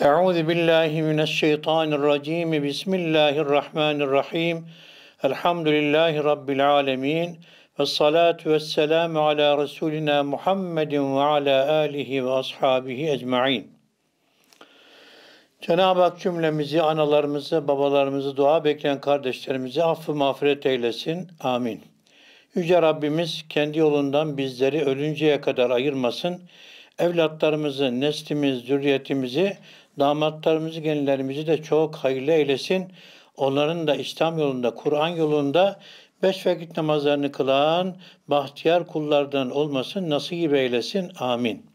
Euzu billahi mineşşeytanirracim. Bismillahirrahmanirrahim. Elhamdülillahi rabbil alamin. Ve salatu vesselamu ala resulina Muhammedin ve ala alihi ve ashabihi ecmaîn. Cenab-ı Hak cümlemizi, analarımızı, babalarımızı, dua bekleyen kardeşlerimizi affı mağfiret eylesin. Amin. Yüce Rabbimiz kendi yolundan bizleri ölünceye kadar ayırmasın. Evlatlarımızı, neslimiz, zürriyetimizi Damatlarımızı, gelinlerimizi de çok hayırlı eylesin. Onların da İslam yolunda, Kur'an yolunda beş vakit namazlarını kılan bahtiyar kullardan olmasın, nasip eylesin. Amin.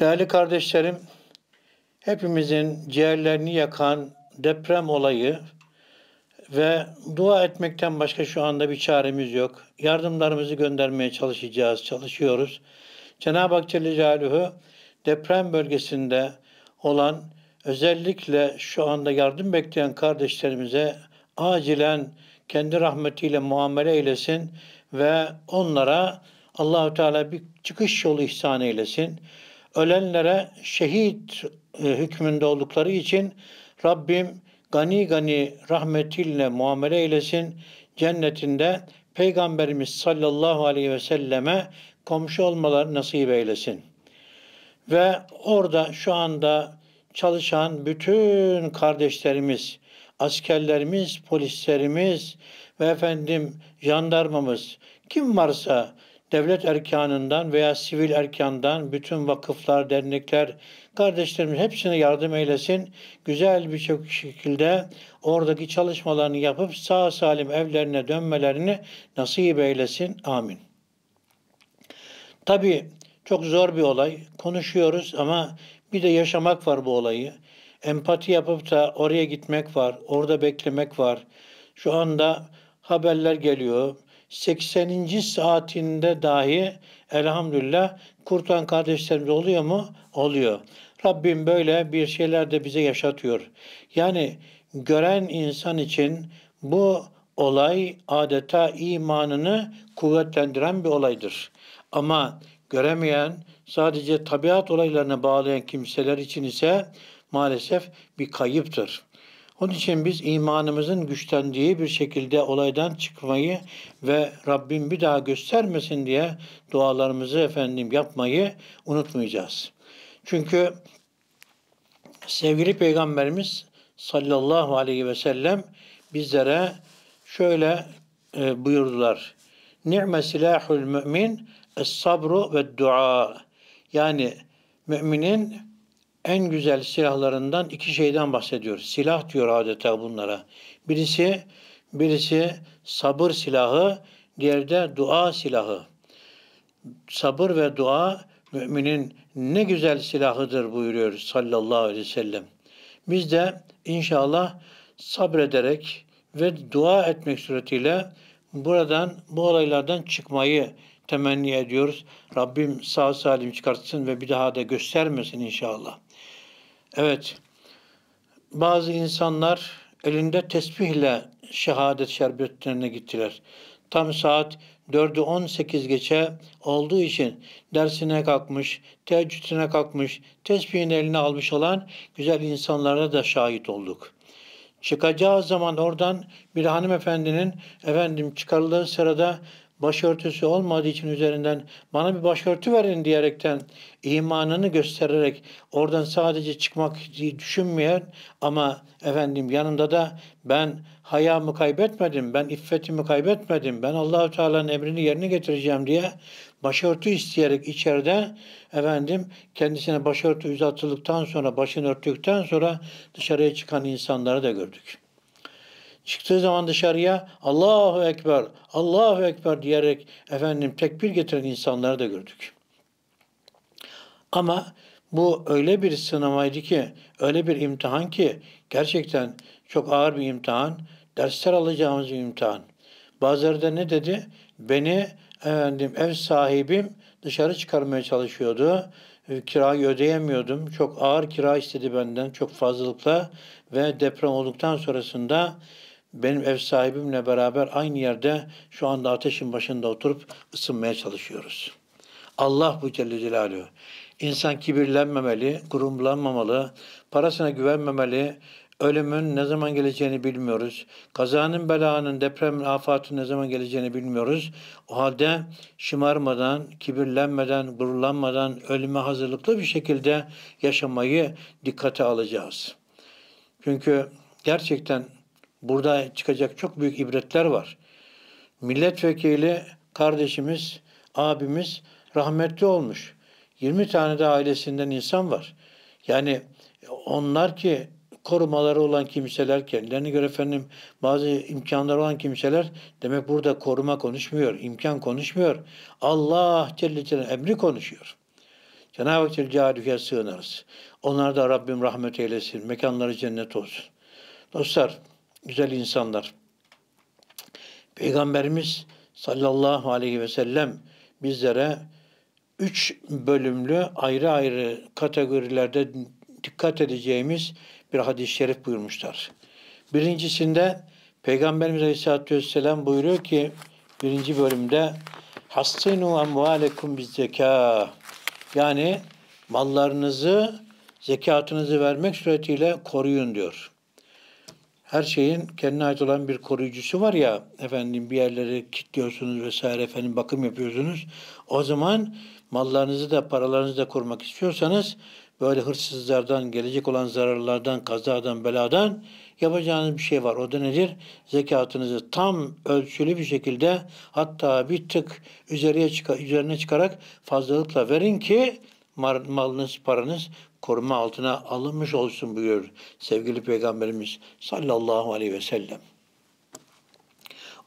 Değerli kardeşlerim, hepimizin ciğerlerini yakan deprem olayı ve dua etmekten başka şu anda bir çaremiz yok. Yardımlarımızı göndermeye çalışacağız, çalışıyoruz. Cenab-ı Hak Celle Celaluhu deprem bölgesinde olan özellikle şu anda yardım bekleyen kardeşlerimize acilen kendi rahmetiyle muamele eylesin ve onlara Allahü Teala bir çıkış yolu ihsan eylesin. Ölenlere şehit e, hükmünde oldukları için Rabbim gani gani rahmetiyle muamele eylesin. Cennetinde Peygamberimiz sallallahu aleyhi ve selleme komşu olmaları nasip eylesin. Ve orada şu anda çalışan bütün kardeşlerimiz, askerlerimiz, polislerimiz ve efendim jandarmamız, kim varsa devlet erkanından veya sivil erkandan bütün vakıflar, dernekler, kardeşlerimiz hepsine yardım eylesin. Güzel bir şekilde oradaki çalışmalarını yapıp sağ salim evlerine dönmelerini nasip eylesin. Amin. Tabi çok zor bir olay. Konuşuyoruz ama bir de yaşamak var bu olayı. Empati yapıp da oraya gitmek var, orada beklemek var. Şu anda haberler geliyor. 80. saatinde dahi elhamdülillah kurtan kardeşlerimiz oluyor mu? Oluyor. Rabbim böyle bir şeyler de bize yaşatıyor. Yani gören insan için bu olay adeta imanını kuvvetlendiren bir olaydır. Ama göremeyen, sadece tabiat olaylarına bağlayan kimseler için ise maalesef bir kayıptır. Onun için biz imanımızın güçlendiği bir şekilde olaydan çıkmayı ve Rabbim bir daha göstermesin diye dualarımızı efendim yapmayı unutmayacağız. Çünkü sevgili peygamberimiz sallallahu aleyhi ve sellem bizlere şöyle e, buyurdular. Ni'me silahul mümin es sabru ve dua. Yani müminin en güzel silahlarından iki şeyden bahsediyor. Silah diyor adeta bunlara. Birisi birisi sabır silahı, diğeri de dua silahı. Sabır ve dua müminin ne güzel silahıdır buyuruyor sallallahu aleyhi ve sellem. Biz de inşallah sabrederek ve dua etmek suretiyle buradan bu olaylardan çıkmayı temenni ediyoruz. Rabbim sağ salim çıkartsın ve bir daha da göstermesin inşallah. Evet, bazı insanlar elinde tesbihle şehadet şerbetlerine gittiler. Tam saat 4'ü 18 geçe olduğu için dersine kalkmış, teheccüdüne kalkmış, tesbihini eline almış olan güzel insanlara da şahit olduk. Çıkacağı zaman oradan bir hanımefendinin efendim çıkarıldığı sırada başörtüsü olmadığı için üzerinden bana bir başörtü verin diyerekten imanını göstererek oradan sadece çıkmak düşünmeyen ama efendim yanında da ben hayamı kaybetmedim, ben iffetimi kaybetmedim, ben Allahü Teala'nın emrini yerine getireceğim diye başörtü isteyerek içeride efendim kendisine başörtü uzatıldıktan sonra, başını örttükten sonra dışarıya çıkan insanları da gördük. Çıktığı zaman dışarıya Allahu Ekber, Allahu Ekber diyerek efendim tekbir getiren insanları da gördük. Ama bu öyle bir sınamaydı ki, öyle bir imtihan ki gerçekten çok ağır bir imtihan, dersler alacağımız bir imtihan. Bazıları da ne dedi? Beni efendim, ev sahibim dışarı çıkarmaya çalışıyordu. Kirayı ödeyemiyordum. Çok ağır kira istedi benden çok fazlalıkla ve deprem olduktan sonrasında benim ev sahibimle beraber aynı yerde şu anda ateşin başında oturup ısınmaya çalışıyoruz. Allah bu Celle Celaluhu. İnsan kibirlenmemeli, gurumlanmamalı, parasına güvenmemeli, ölümün ne zaman geleceğini bilmiyoruz. Kazanın, belanın, depremin, afatın ne zaman geleceğini bilmiyoruz. O halde şımarmadan, kibirlenmeden, gururlanmadan ölüme hazırlıklı bir şekilde yaşamayı dikkate alacağız. Çünkü gerçekten Burada çıkacak çok büyük ibretler var. Milletvekili kardeşimiz, abimiz rahmetli olmuş. 20 tane de ailesinden insan var. Yani onlar ki korumaları olan kimseler, kendilerine göre efendim bazı imkanları olan kimseler demek burada koruma konuşmuyor, imkan konuşmuyor. Allah Celle Celaluhu emri konuşuyor. Cenab-ı Hak Celle sığınırız. Onlar da Rabbim rahmet eylesin, mekanları cennet olsun. Dostlar, güzel insanlar. Peygamberimiz sallallahu aleyhi ve sellem bizlere üç bölümlü ayrı ayrı kategorilerde dikkat edeceğimiz bir hadis-i şerif buyurmuşlar. Birincisinde Peygamberimiz Aleyhisselatü Vesselam buyuruyor ki birinci bölümde Hassinu amvalekum biz zeka yani mallarınızı zekatınızı vermek suretiyle koruyun diyor her şeyin kendine ait olan bir koruyucusu var ya efendim bir yerleri kilitliyorsunuz vesaire efendim bakım yapıyorsunuz. O zaman mallarınızı da paralarınızı da korumak istiyorsanız böyle hırsızlardan, gelecek olan zararlardan, kazadan, beladan yapacağınız bir şey var. O da nedir? Zekatınızı tam ölçülü bir şekilde hatta bir tık üzerine, çıkar, üzerine çıkarak fazlalıkla verin ki malınız, paranız koruma altına alınmış olsun buyuruyor sevgili Peygamberimiz sallallahu aleyhi ve sellem.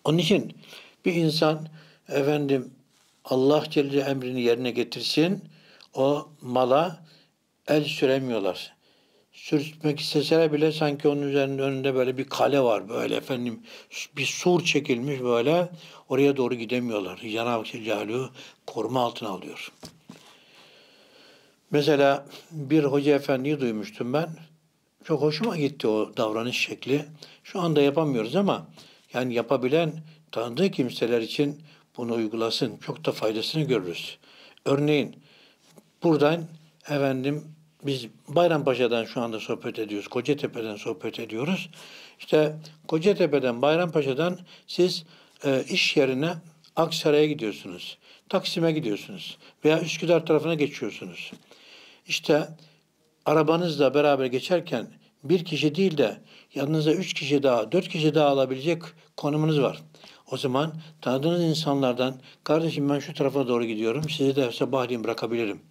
Onun için bir insan efendim Allah Celle emrini yerine getirsin o mala el süremiyorlar. Sürtmek isteseler bile sanki onun üzerinde önünde böyle bir kale var böyle efendim bir sur çekilmiş böyle oraya doğru gidemiyorlar. Cenab-ı Celalü koruma altına alıyor. Mesela bir hoca efendiyi duymuştum ben. Çok hoşuma gitti o davranış şekli. Şu anda yapamıyoruz ama yani yapabilen tanıdığı kimseler için bunu uygulasın. Çok da faydasını görürüz. Örneğin buradan efendim biz Bayrampaşa'dan şu anda sohbet ediyoruz. Kocatepe'den sohbet ediyoruz. İşte Kocatepe'den, Bayrampaşa'dan siz e, iş yerine Aksaray'a gidiyorsunuz. Taksim'e gidiyorsunuz veya Üsküdar tarafına geçiyorsunuz. İşte arabanızla beraber geçerken bir kişi değil de yanınıza üç kişi daha, dört kişi daha alabilecek konumunuz var. O zaman tanıdığınız insanlardan kardeşim ben şu tarafa doğru gidiyorum sizi de sabahleyin bırakabilirim.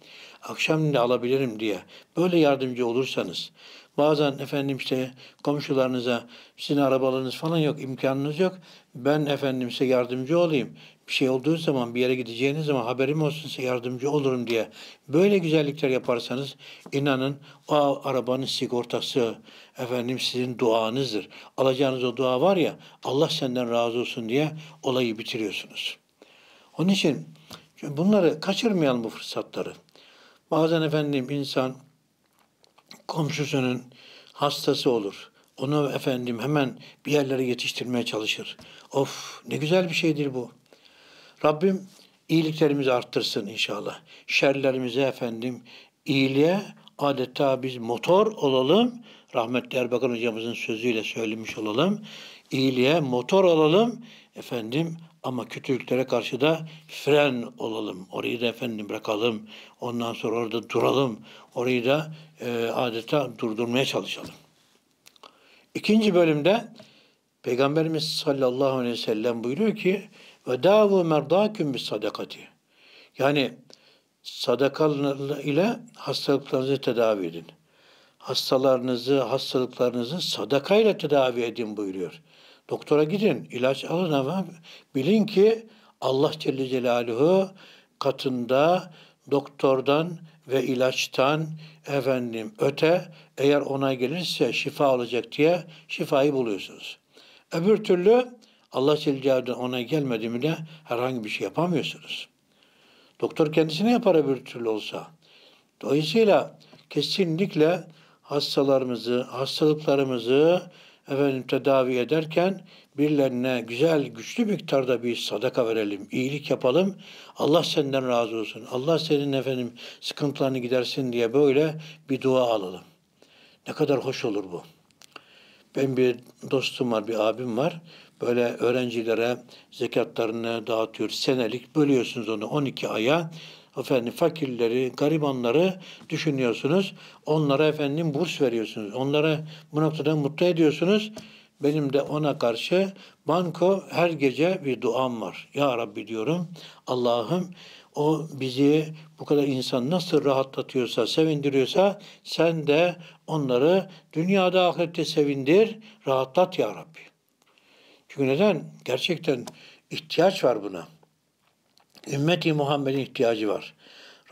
Akşam da alabilirim diye böyle yardımcı olursanız Bazen efendim işte komşularınıza sizin arabalarınız falan yok, imkanınız yok. Ben efendim size yardımcı olayım. Bir şey olduğu zaman bir yere gideceğiniz zaman haberim olsun size yardımcı olurum diye. Böyle güzellikler yaparsanız inanın o arabanın sigortası efendim sizin duanızdır. Alacağınız o dua var ya Allah senden razı olsun diye olayı bitiriyorsunuz. Onun için bunları kaçırmayalım bu fırsatları. Bazen efendim insan komşusunun hastası olur. Onu efendim hemen bir yerlere yetiştirmeye çalışır. Of ne güzel bir şeydir bu. Rabbim iyiliklerimizi arttırsın inşallah. Şerlerimizi efendim iyiliğe adeta biz motor olalım. Rahmetli Erbakan hocamızın sözüyle söylemiş olalım. İyiliğe motor olalım. Efendim ama kötülüklere karşı da fren olalım. Orayı da efendim bırakalım. Ondan sonra orada duralım. Orayı da e, adeta durdurmaya çalışalım. İkinci bölümde Peygamberimiz sallallahu aleyhi ve sellem buyuruyor ki ve davu merdaküm bis sadakati. Yani sadakalarla ile hastalıklarınızı tedavi edin. Hastalarınızı, hastalıklarınızı sadakayla tedavi edin buyuruyor. Doktora gidin, ilaç alın ama bilin ki Allah Celle Celaluhu katında doktordan ve ilaçtan efendim öte eğer ona gelirse şifa olacak diye şifayı buluyorsunuz. Öbür türlü Allah Celle Celaluhu ona gelmedi mi de herhangi bir şey yapamıyorsunuz. Doktor kendisine yapar öbür türlü olsa. Dolayısıyla kesinlikle hastalarımızı, hastalıklarımızı efendim tedavi ederken birilerine güzel, güçlü miktarda bir sadaka verelim, iyilik yapalım. Allah senden razı olsun. Allah senin efendim sıkıntılarını gidersin diye böyle bir dua alalım. Ne kadar hoş olur bu. Ben bir dostum var, bir abim var. Böyle öğrencilere zekatlarını dağıtıyor. Senelik bölüyorsunuz onu 12 aya efendim fakirleri, garibanları düşünüyorsunuz. Onlara efendim burs veriyorsunuz. Onlara bu noktada mutlu ediyorsunuz. Benim de ona karşı banko her gece bir duam var. Ya Rabbi diyorum. Allah'ım o bizi bu kadar insan nasıl rahatlatıyorsa, sevindiriyorsa sen de onları dünyada ahirette sevindir, rahatlat ya Rabbi. Çünkü neden? Gerçekten ihtiyaç var buna. Ümmeti Muhammed'in ihtiyacı var.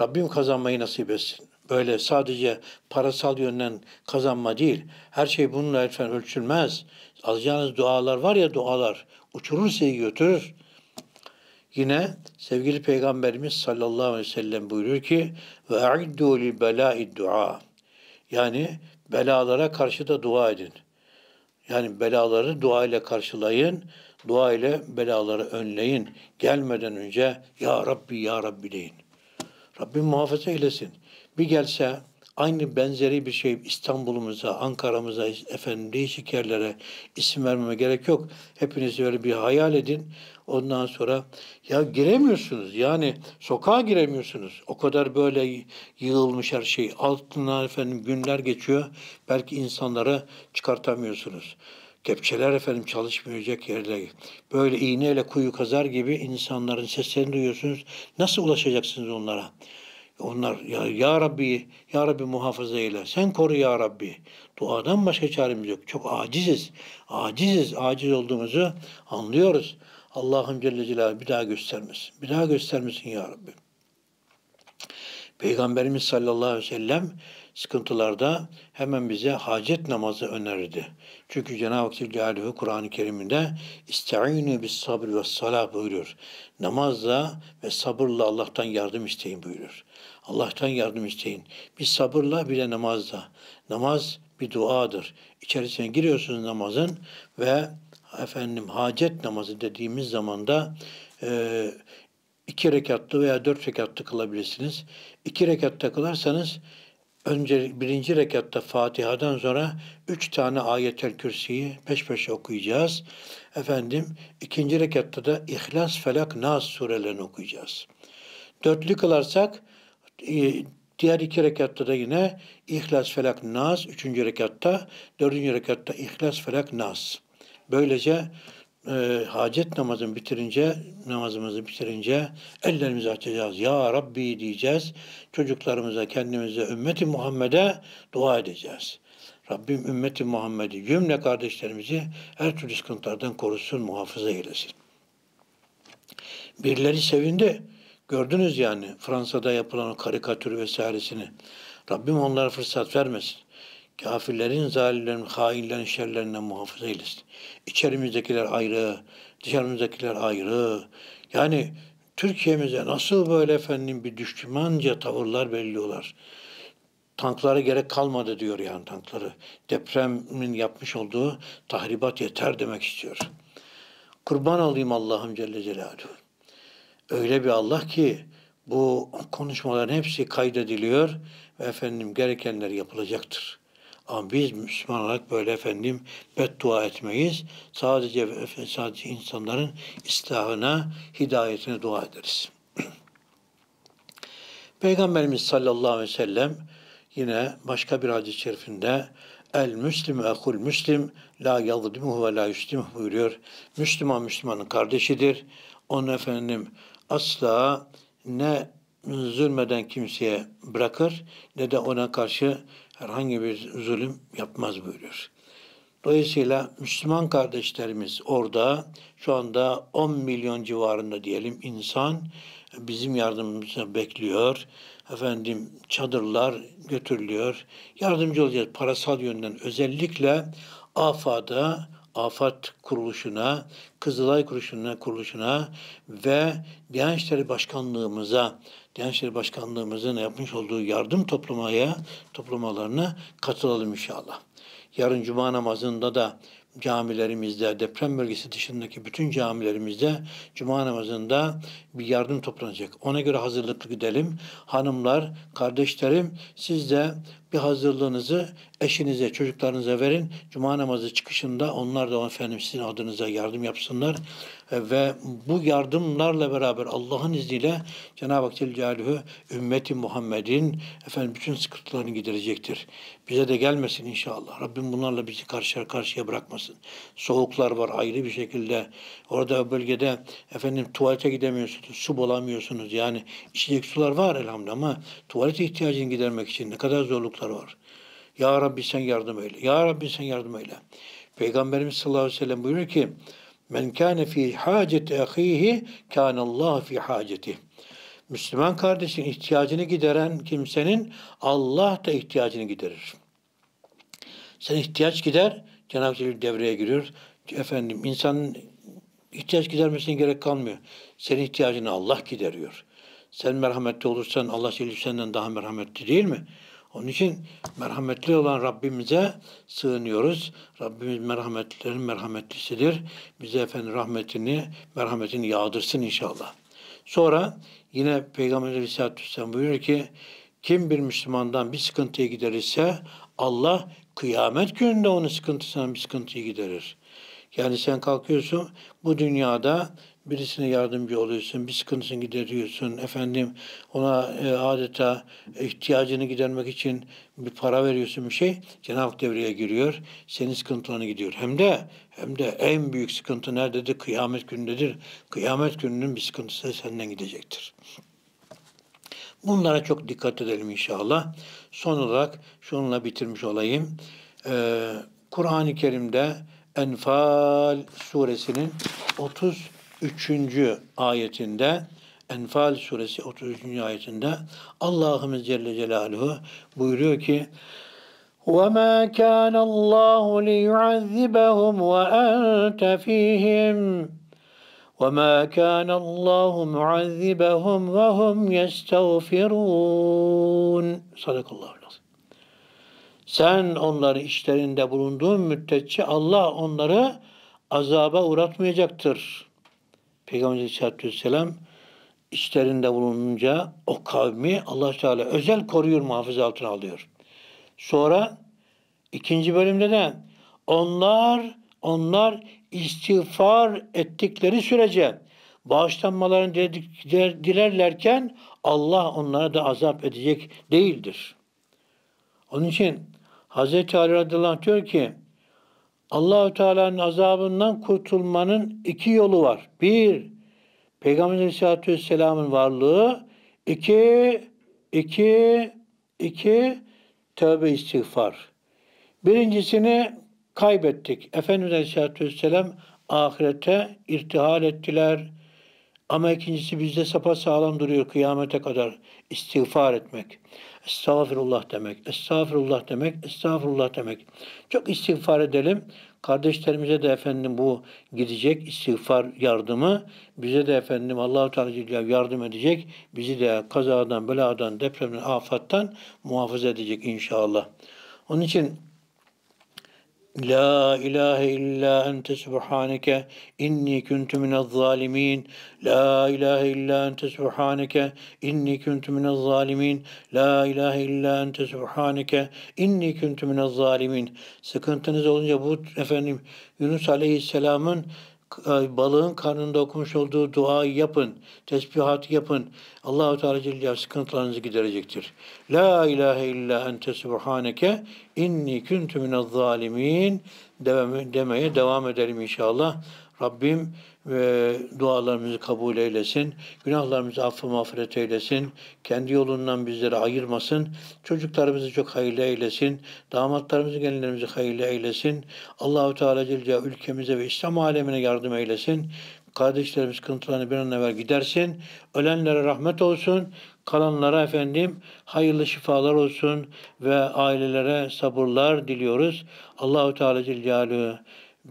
Rabbim kazanmayı nasip etsin. Böyle sadece parasal yönden kazanma değil. Her şey bununla lütfen ölçülmez. Alacağınız dualar var ya dualar. Uçurur sizi götürür. Yine sevgili Peygamberimiz sallallahu aleyhi ve sellem buyuruyor ki ve a'iddu lil bela'i dua. Yani belalara karşı da dua edin. Yani belaları dua ile karşılayın. Dua ile belaları önleyin. Gelmeden önce Ya Rabbi Ya Rabbi deyin. Rabbim muhafaza eylesin. Bir gelse aynı benzeri bir şey İstanbul'umuza, Ankara'mıza, efendim değişik yerlere isim vermeme gerek yok. Hepiniz öyle bir hayal edin. Ondan sonra ya giremiyorsunuz. Yani sokağa giremiyorsunuz. O kadar böyle yığılmış her şey. Altından efendim günler geçiyor. Belki insanları çıkartamıyorsunuz. Kepçeler efendim çalışmayacak yerde Böyle iğneyle kuyu kazar gibi insanların seslerini duyuyorsunuz. Nasıl ulaşacaksınız onlara? Onlar ya, ya Rabbi, Ya Rabbi muhafaza eyle. Sen koru Ya Rabbi. Duadan başka çaremiz yok. Çok aciziz. Aciziz. Aciz olduğumuzu anlıyoruz. Allah'ım Celle Celaluhu bir daha göstermesin. Bir daha göstermesin Ya Rabbi. Peygamberimiz sallallahu aleyhi ve sellem sıkıntılarda hemen bize hacet namazı önerirdi. Çünkü Cenab-ı Hak Celaluhu Kur'an-ı Kerim'de İsta'inu bis sabr ve salah buyuruyor. Namazla ve sabırla Allah'tan yardım isteyin buyuruyor. Allah'tan yardım isteyin. Bir sabırla bir de namazla. Namaz bir duadır. İçerisine giriyorsunuz namazın ve efendim hacet namazı dediğimiz zamanda e, iki rekatlı veya dört rekatlı kılabilirsiniz. İki rekatta kılarsanız önce birinci rekatta Fatiha'dan sonra üç tane ayetel kürsiyi peş peşe okuyacağız. Efendim ikinci rekatta da İhlas, Felak, Nas surelerini okuyacağız. Dörtlü kılarsak e, diğer iki rekatta da yine İhlas, Felak, Nas, üçüncü rekatta, dördüncü rekatta İhlas, Felak, Nas. Böylece e, hacet namazını bitirince, namazımızı bitirince ellerimizi açacağız. Ya Rabbi diyeceğiz. Çocuklarımıza, kendimize, ümmeti Muhammed'e dua edeceğiz. Rabbim ümmeti Muhammed'i, cümle kardeşlerimizi her türlü sıkıntılardan korusun, muhafaza eylesin. Birileri sevindi. Gördünüz yani Fransa'da yapılan o karikatür vesairesini. Rabbim onlara fırsat vermesin. Kafirlerin, zalimlerin, hainlerin şerlerinden muhafaza eylesin. İçerimizdekiler ayrı, dışarımızdakiler ayrı. Yani Türkiye'mize nasıl böyle efendim bir düşmanca tavırlar belliyorlar. Tanklara gerek kalmadı diyor yani tankları. Depremin yapmış olduğu tahribat yeter demek istiyor. Kurban alayım Allah'ım Celle Celaluhu. Öyle bir Allah ki bu konuşmaların hepsi kaydediliyor ve efendim gerekenler yapılacaktır. Ama biz Müslüman olarak böyle efendim beddua etmeyiz. Sadece sadece insanların ıslahına, hidayetine dua ederiz. Peygamberimiz sallallahu aleyhi ve sellem yine başka bir hadis-i şerifinde El Müslim ehul Müslim la yazlimuhu ve la yuslimuhu buyuruyor. Müslüman Müslümanın kardeşidir. Onu efendim asla ne zulmeden kimseye bırakır ne de ona karşı herhangi bir zulüm yapmaz buyuruyor. Dolayısıyla Müslüman kardeşlerimiz orada şu anda 10 milyon civarında diyelim insan bizim yardımımızı bekliyor. Efendim çadırlar götürülüyor. Yardımcı olacağız parasal yönden özellikle AFA'da Afat Kuruluşu'na, Kızılay Kuruluşu'na, kuruluşuna ve Diyanet İşleri Başkanlığımıza, Diyanet İşleri Başkanlığımızın yapmış olduğu yardım toplamaya, toplamalarına katılalım inşallah. Yarın cuma namazında da camilerimizde, deprem bölgesi dışındaki bütün camilerimizde cuma namazında bir yardım toplanacak. Ona göre hazırlıklı gidelim. Hanımlar, kardeşlerim siz de bir hazırlığınızı eşinize, çocuklarınıza verin. Cuma namazı çıkışında onlar da efendim sizin adınıza yardım yapsınlar. E, ve bu yardımlarla beraber Allah'ın izniyle Cenab-ı Hak Celaluhu ümmeti Muhammed'in efendim bütün sıkıntılarını giderecektir. Bize de gelmesin inşallah. Rabbim bunlarla bizi karşı karşıya bırakmasın. Soğuklar var ayrı bir şekilde. Orada bölgede efendim tuvalete gidemiyorsunuz, su bulamıyorsunuz. Yani içecek sular var elhamdülillah ama tuvalete ihtiyacını gidermek için ne kadar zorluklar duaları var. Ya Rabbi sen yardım eyle. Ya Rabbi sen yardım eyle. Peygamberimiz sallallahu aleyhi ve sellem buyuruyor ki Men kâne fî hâceti ehîhi Allah fî hâceti. Müslüman kardeşin ihtiyacını gideren kimsenin Allah da ihtiyacını giderir. Sen ihtiyaç gider, Cenab-ı Hak devreye giriyor. Efendim insanın ihtiyaç gidermesine gerek kalmıyor. Senin ihtiyacını Allah gideriyor. Sen merhametli olursan Allah seni senden daha merhametli değil mi? Onun için merhametli olan Rabbimize sığınıyoruz. Rabbimiz merhametlerin merhametlisidir. Bize efendim rahmetini, merhametini yağdırsın inşallah. Sonra yine Peygamber Aleyhisselatü Vesselam buyuruyor ki kim bir Müslümandan bir sıkıntıya giderirse Allah kıyamet gününde onun sıkıntısından bir sıkıntıyı giderir. Yani sen kalkıyorsun bu dünyada birisine yardımcı oluyorsun, bir sıkıntısını gideriyorsun, efendim ona e, adeta ihtiyacını gidermek için bir para veriyorsun bir şey, Cenab-ı Hak devreye giriyor, senin sıkıntılarını gidiyor. Hem de hem de en büyük sıkıntı nerededir? Kıyamet günündedir. Kıyamet gününün bir sıkıntısı senden gidecektir. Bunlara çok dikkat edelim inşallah. Son olarak şununla bitirmiş olayım. Ee, Kur'an-ı Kerim'de Enfal suresinin 30 3. ayetinde Enfal suresi 33. ayetinde Allah'ımız Celle Celaluhu buyuruyor ki وَمَا كَانَ اللّٰهُ لِيُعَذِّبَهُمْ وَاَنْتَ ف۪يهِمْ وَمَا كَانَ اللّٰهُ مُعَذِّبَهُمْ وَهُمْ يَسْتَغْفِرُونَ Sadakallahu lazım. Sen onları işlerinde bulunduğun müddetçe Allah onları azaba uğratmayacaktır. Peygamber Aleyhisselatü Vesselam içlerinde bulununca o kavmi allah Teala özel koruyor, muhafız altına alıyor. Sonra ikinci bölümde de onlar onlar istiğfar ettikleri sürece bağışlanmalarını dilerlerken Allah onlara da azap edecek değildir. Onun için Hz. Ali radıyallahu anh diyor ki Allahü Teala'nın azabından kurtulmanın iki yolu var. Bir, Peygamber Aleyhisselatü Vesselam'ın varlığı. İki, iki, iki, tövbe istiğfar. Birincisini kaybettik. Efendimiz Aleyhisselatü Vesselam ahirete irtihal ettiler, ama ikincisi bizde sapa sağlam duruyor kıyamete kadar istiğfar etmek. Estağfirullah demek, estağfirullah demek, estağfirullah demek. Çok istiğfar edelim. Kardeşlerimize de efendim bu gidecek istiğfar yardımı bize de efendim Allahu Teala yardım edecek. Bizi de kazadan, beladan, depremden, afattan muhafaza edecek inşallah. Onun için La ilahe illa ente subhaneke inni kuntu minez zalimin. La ilahe illa ente subhaneke inni kuntu minez zalimin. La ilahe illa ente subhaneke inni kuntu minez zalimin. Sıkıntınız olunca bu efendim Yunus Aleyhisselam'ın ee, balığın karnında okumuş olduğu duayı yapın, tesbihatı yapın. Allahu Teala Celle sıkıntılarınızı giderecektir. La ilahe illa ente subhaneke inni kuntu minez zalimin demeye devam edelim inşallah. Rabbim ve dualarımızı kabul eylesin. Günahlarımızı affı mağfiret eylesin. Kendi yolundan bizleri ayırmasın. Çocuklarımızı çok hayırlı eylesin. Damatlarımızı, gelinlerimizi hayırlı eylesin. Allahu Teala Celle ülkemize ve İslam alemine yardım eylesin. Kardeşlerimiz kıntılarını bir an evvel gidersin. Ölenlere rahmet olsun. Kalanlara efendim hayırlı şifalar olsun ve ailelere sabırlar diliyoruz. Allahu Teala Celle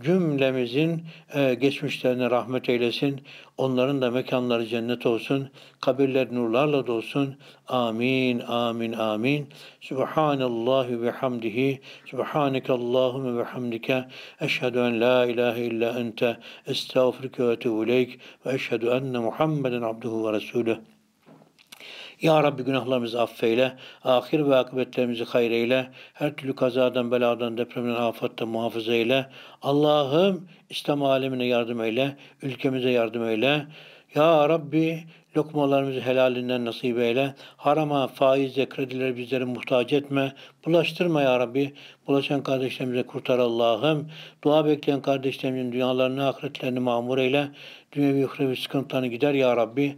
cümlemizin e, geçmişlerine rahmet eylesin. Onların da mekanları cennet olsun. Kabirler nurlarla dolsun. Amin, amin, amin. Subhanallah ve hamdihi. Subhaneke Allahümme ve hamdike. Eşhedü en la ilahe illa ente. Estağfurike ve etûleyk. Ve eşhedü enne Muhammeden abduhu ve resulüh. Ya Rabbi günahlarımızı affeyle, ahir ve akıbetlerimizi hayreyle, her türlü kazadan, beladan, depremden, afattan muhafaza eyle. Allah'ım İslam alemine yardım eyle, ülkemize yardım eyle. Ya Rabbi lokmalarımızı helalinden nasip eyle. Harama, faizle, kredileri bizleri muhtaç etme. Bulaştırma ya Rabbi. Bulaşan kardeşlerimize kurtar Allah'ım. Dua bekleyen kardeşlerimizin dünyalarını, ahiretlerini mamur eyle. دنيوي وأخروي سكنطان قدر يا ربي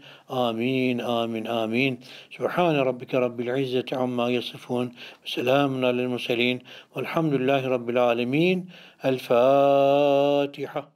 آمين آمين آمين سبحان ربك رب العزة عما يصفون وسلامنا للمرسلين والحمد لله رب العالمين الفاتحة